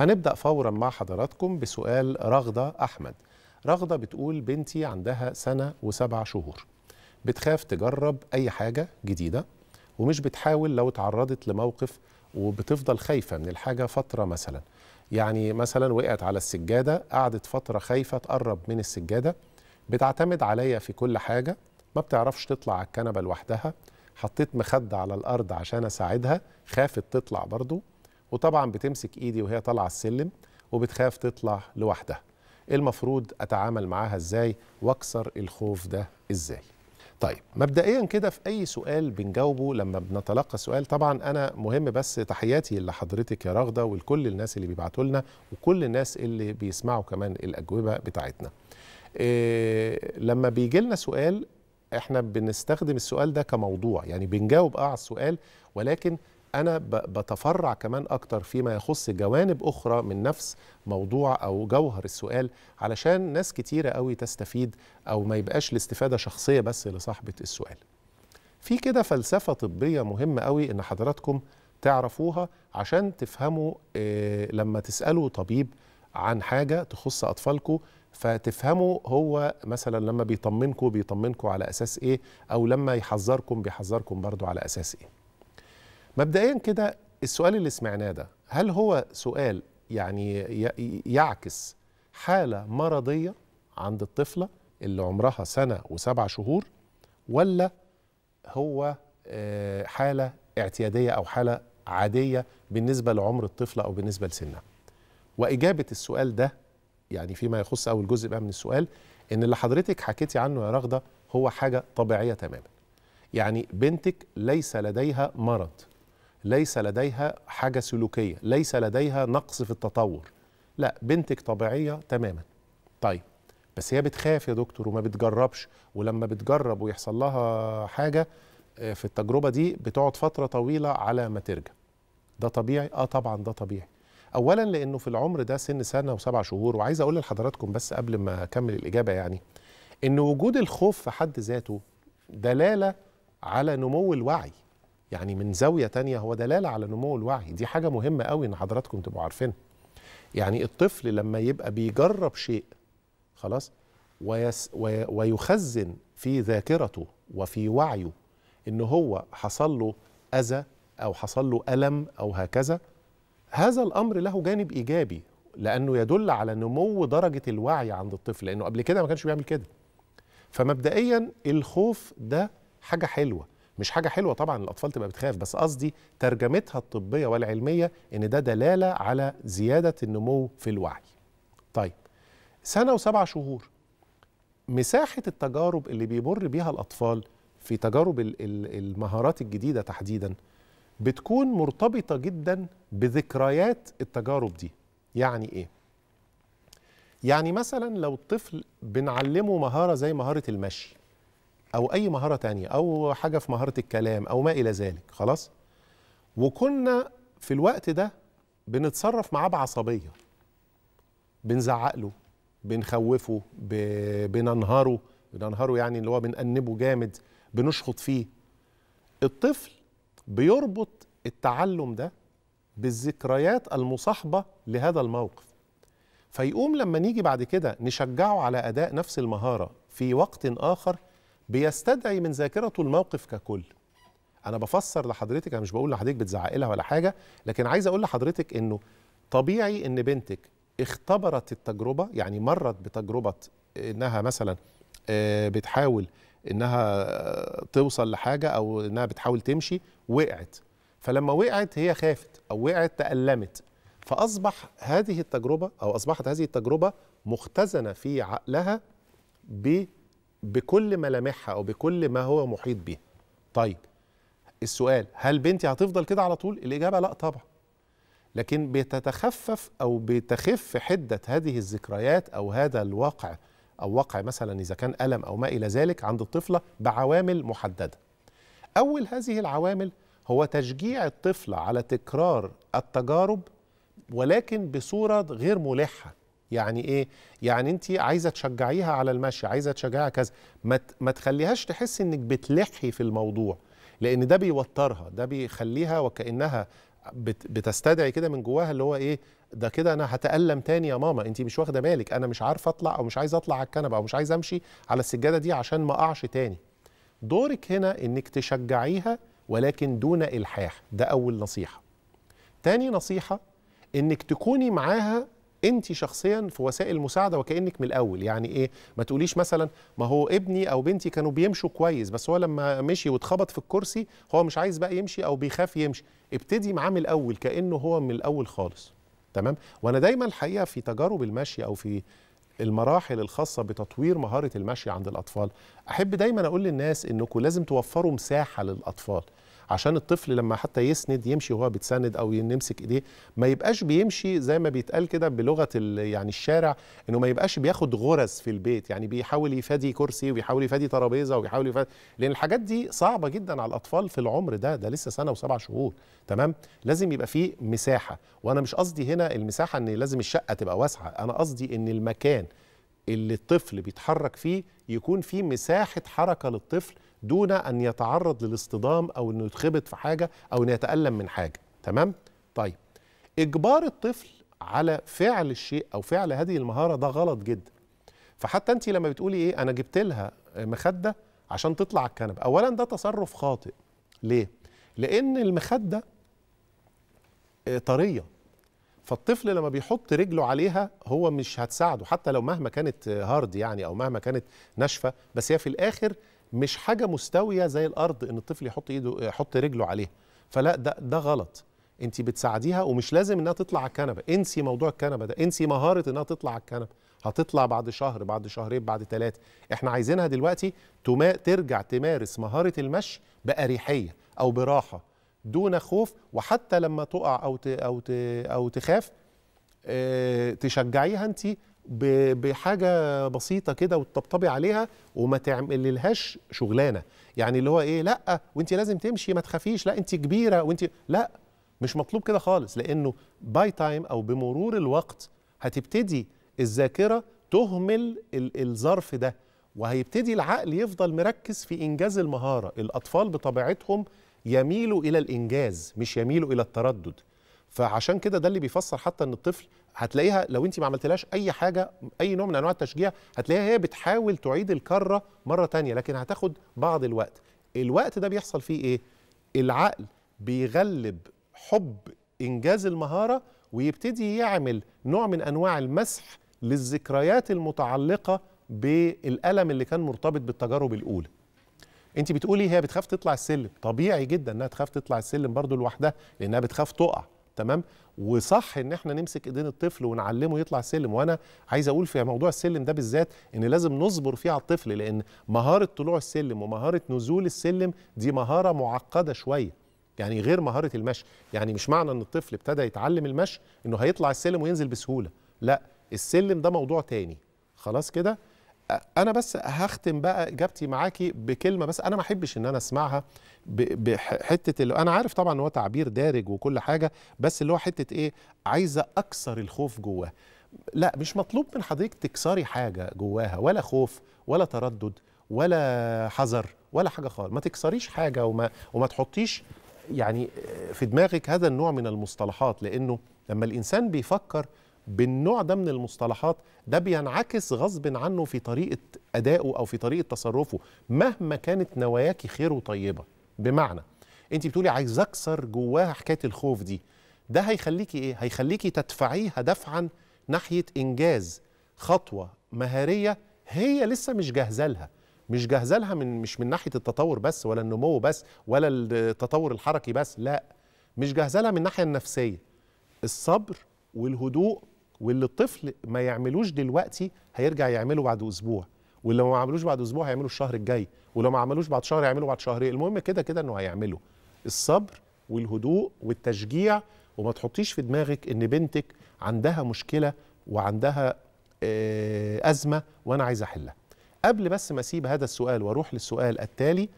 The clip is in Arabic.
هنبدأ فورا مع حضراتكم بسؤال رغدة أحمد رغدة بتقول بنتي عندها سنة وسبع شهور بتخاف تجرب أي حاجة جديدة ومش بتحاول لو اتعرضت لموقف وبتفضل خايفة من الحاجة فترة مثلا يعني مثلا وقعت على السجادة قعدت فترة خايفة تقرب من السجادة بتعتمد عليا في كل حاجة ما بتعرفش تطلع على الكنبة لوحدها حطيت مخدة على الأرض عشان أساعدها خافت تطلع برضو وطبعا بتمسك ايدي وهي طالعه السلم وبتخاف تطلع لوحدها إيه المفروض اتعامل معاها ازاي واكسر الخوف ده ازاي طيب مبدئيا كده في اي سؤال بنجاوبه لما بنتلقى سؤال طبعا انا مهم بس تحياتي لحضرتك يا رغده ولكل الناس اللي بيبعتوا لنا وكل الناس اللي بيسمعوا كمان الاجوبه بتاعتنا إيه لما بيجي لنا سؤال احنا بنستخدم السؤال ده كموضوع يعني بنجاوب اه على السؤال ولكن انا بتفرع كمان اكتر فيما يخص جوانب اخرى من نفس موضوع او جوهر السؤال علشان ناس كتيره قوي تستفيد او ما يبقاش الاستفاده شخصيه بس لصاحبه السؤال في كده فلسفه طبيه مهمه قوي ان حضراتكم تعرفوها عشان تفهموا إيه لما تسالوا طبيب عن حاجه تخص اطفالكم فتفهموا هو مثلا لما بيطمنكم بيطمنكم على اساس ايه او لما يحذركم بيحذركم برضو على اساس ايه مبدئيا كده السؤال اللي سمعناه ده هل هو سؤال يعني يعكس حالة مرضية عند الطفلة اللي عمرها سنة وسبع شهور ولا هو آه، حالة اعتيادية أو حالة عادية بالنسبة لعمر الطفلة أو بالنسبة لسنها وإجابة السؤال ده يعني فيما يخص أول جزء بقى من السؤال إن اللي حضرتك حكيتي عنه يا رغده هو حاجة طبيعية تماما يعني بنتك ليس لديها مرض ليس لديها حاجة سلوكية ليس لديها نقص في التطور لا بنتك طبيعية تماما طيب بس هي بتخاف يا دكتور وما بتجربش ولما بتجرب ويحصل لها حاجة آه، في التجربة دي بتقعد فترة طويلة على ما ترجع ده طبيعي؟ آه طبعا ده طبيعي أولا لأنه في العمر ده سن سنة وسبع شهور وعايز أقول لحضراتكم بس قبل ما أكمل الإجابة يعني إن وجود الخوف في حد ذاته دلالة على نمو الوعي يعني من زاويه تانية هو دلاله على نمو الوعي دي حاجه مهمه قوي ان حضراتكم تبقوا عارفينها يعني الطفل لما يبقى بيجرب شيء خلاص ويس وي ويخزن في ذاكرته وفي وعيه ان هو حصل له اذى او حصل له الم او هكذا هذا الامر له جانب ايجابي لانه يدل على نمو درجه الوعي عند الطفل لانه قبل كده ما كانش بيعمل كده فمبدئيا الخوف ده حاجه حلوه مش حاجه حلوه طبعا الاطفال تبقى بتخاف بس قصدي ترجمتها الطبيه والعلميه ان ده دلاله على زياده النمو في الوعي طيب سنه وسبع شهور مساحه التجارب اللي بيمر بيها الاطفال في تجارب المهارات الجديده تحديدا بتكون مرتبطه جدا بذكريات التجارب دي يعني ايه يعني مثلا لو الطفل بنعلمه مهاره زي مهاره المشي او اي مهاره تانية او حاجه في مهاره الكلام او ما الى ذلك خلاص وكنا في الوقت ده بنتصرف معاه بعصبيه بنزعق له بنخوفه بننهره بننهره يعني اللي هو بنأنبه جامد بنشخط فيه الطفل بيربط التعلم ده بالذكريات المصاحبه لهذا الموقف فيقوم لما نيجي بعد كده نشجعه على اداء نفس المهاره في وقت اخر بيستدعي من ذاكرته الموقف ككل انا بفسر لحضرتك انا مش بقول لحضرتك بتزعق لها ولا حاجه لكن عايز اقول لحضرتك انه طبيعي ان بنتك اختبرت التجربه يعني مرت بتجربه انها مثلا آه، بتحاول انها توصل لحاجه او انها بتحاول تمشي وقعت فلما وقعت هي خافت او وقعت تألمت فاصبح هذه التجربه او اصبحت هذه التجربه مختزنه في عقلها بكل ملامحها او بكل ما هو محيط بيها طيب السؤال هل بنتي هتفضل كده على طول الاجابه لا طبعا لكن بتتخفف او بتخف حده هذه الذكريات او هذا الواقع او وقع مثلا اذا كان الم او ما الى ذلك عند الطفله بعوامل محدده اول هذه العوامل هو تشجيع الطفل على تكرار التجارب ولكن بصوره غير ملحه يعني ايه يعني انت عايزه تشجعيها على المشي عايزه تشجعيها كذا ما ما تخليهاش تحس انك بتلحي في الموضوع لان ده بيوترها ده بيخليها وكانها بتستدعي كده من جواها اللي هو ايه ده كده انا هتالم تاني يا ماما انت مش واخده بالك انا مش عارفه اطلع او مش عايزه اطلع على الكنبه او مش عايزه امشي على السجاده دي عشان ما اقعش تاني دورك هنا انك تشجعيها ولكن دون الحاح ده اول نصيحه تاني نصيحه انك تكوني معاها انت شخصيا في وسائل المساعده وكانك من الاول يعني ايه ما تقوليش مثلا ما هو ابني او بنتي كانوا بيمشوا كويس بس هو لما مشي واتخبط في الكرسي هو مش عايز بقى يمشي او بيخاف يمشي ابتدي معاه من الاول كانه هو من الاول خالص تمام وانا دايما الحقيقه في تجارب المشي او في المراحل الخاصة بتطوير مهارة المشي عند الأطفال أحب دايما أقول للناس أنكم لازم توفروا مساحة للأطفال عشان الطفل لما حتى يسند يمشي وهو بيتسند او يمسك ايديه ما يبقاش بيمشي زي ما بيتقال كده بلغه يعني الشارع انه ما يبقاش بياخد غرز في البيت يعني بيحاول يفادي كرسي وبيحاول يفادي ترابيزه وبيحاول يفادي لان الحاجات دي صعبه جدا على الاطفال في العمر ده ده لسه سنه وسبع شهور تمام لازم يبقى فيه مساحه وانا مش قصدي هنا المساحه ان لازم الشقه تبقى واسعه انا قصدي ان المكان اللي الطفل بيتحرك فيه يكون فيه مساحه حركه للطفل دون ان يتعرض للاصطدام او انه يتخبط في حاجه او انه يتالم من حاجه تمام طيب اجبار الطفل على فعل الشيء او فعل هذه المهاره ده غلط جدا فحتى انت لما بتقولي ايه انا جبت لها مخده عشان تطلع على الكنبه اولا ده تصرف خاطئ ليه لان المخده آه، طريه فالطفل لما بيحط رجله عليها هو مش هتساعده حتى لو مهما كانت هارد يعني او مهما كانت ناشفه بس هي في الاخر مش حاجه مستويه زي الارض ان الطفل يحط ايده يحط رجله عليها فلا ده ده غلط انت بتساعديها ومش لازم انها تطلع على الكنبه انسي موضوع الكنبه ده انسي مهاره انها تطلع على الكنبه هتطلع بعد شهر بعد شهرين بعد ثلاثه احنا عايزينها دلوقتي تما... ترجع تمارس مهاره المشي باريحيه او براحه دون خوف وحتى لما تقع او ت... او ت... او تخاف اه... تشجعيها انت بحاجه بسيطه كده وتطبطبي عليها وما تعمليلهاش شغلانه يعني اللي هو ايه لا وانت لازم تمشي ما تخافيش لا انت كبيره وانت لا مش مطلوب كده خالص لانه باي تايم او بمرور الوقت هتبتدي الذاكره تهمل الظرف ده وهيبتدي العقل يفضل مركز في انجاز المهاره الاطفال بطبيعتهم يميلوا الى الانجاز مش يميلوا الى التردد فعشان كده ده اللي بيفسر حتى ان الطفل هتلاقيها لو انت ما عملتلهاش اي حاجه اي نوع من انواع التشجيع هتلاقيها هي بتحاول تعيد الكره مره تانية لكن هتاخد بعض الوقت الوقت ده بيحصل فيه ايه العقل بيغلب حب انجاز المهاره ويبتدي يعمل نوع من انواع المسح للذكريات المتعلقه بالالم اللي كان مرتبط بالتجارب الاولى انت بتقولي هي بتخاف تطلع السلم طبيعي جدا انها تخاف تطلع السلم برضو لوحدها لانها بتخاف تقع تمام وصح ان احنا نمسك ايدين الطفل ونعلمه يطلع سلم وانا عايز اقول في موضوع السلم ده بالذات ان لازم نصبر فيه على الطفل لان مهاره طلوع السلم ومهاره نزول السلم دي مهاره معقده شويه يعني غير مهاره المشي يعني مش معنى ان الطفل ابتدى يتعلم المشي انه هيطلع السلم وينزل بسهوله لا السلم ده موضوع تاني خلاص كده انا بس هختم بقى اجابتي معاكي بكلمه بس انا ما احبش ان انا اسمعها بحته اللي انا عارف طبعا ان هو تعبير دارج وكل حاجه بس اللي هو حته ايه عايزه اكسر الخوف جواها لا مش مطلوب من حضرتك تكسري حاجه جواها ولا خوف ولا تردد ولا حذر ولا حاجه خالص ما تكسريش حاجه وما وما تحطيش يعني في دماغك هذا النوع من المصطلحات لانه لما الانسان بيفكر بالنوع ده من المصطلحات ده بينعكس غصب عنه في طريقه ادائه او في طريقه تصرفه مهما كانت نواياك خير وطيبه بمعنى انت بتقولي عايز اكسر جواها حكايه الخوف دي ده هيخليكي ايه هيخليكي تدفعيها دفعا ناحيه انجاز خطوه مهاريه هي لسه مش جاهزه لها مش جاهزه لها من مش من ناحيه التطور بس ولا النمو بس ولا التطور الحركي بس لا مش جاهزه لها من الناحيه النفسيه الصبر والهدوء واللي الطفل ما يعملوش دلوقتي هيرجع يعمله بعد اسبوع واللي ما عملوش بعد اسبوع هيعمله الشهر الجاي ولو ما عملوش بعد شهر هيعمله بعد شهرين المهم كده كده انه هيعمله الصبر والهدوء والتشجيع وما تحطيش في دماغك ان بنتك عندها مشكله وعندها آه، ازمه وانا عايز احلها قبل بس ما اسيب هذا السؤال واروح للسؤال التالي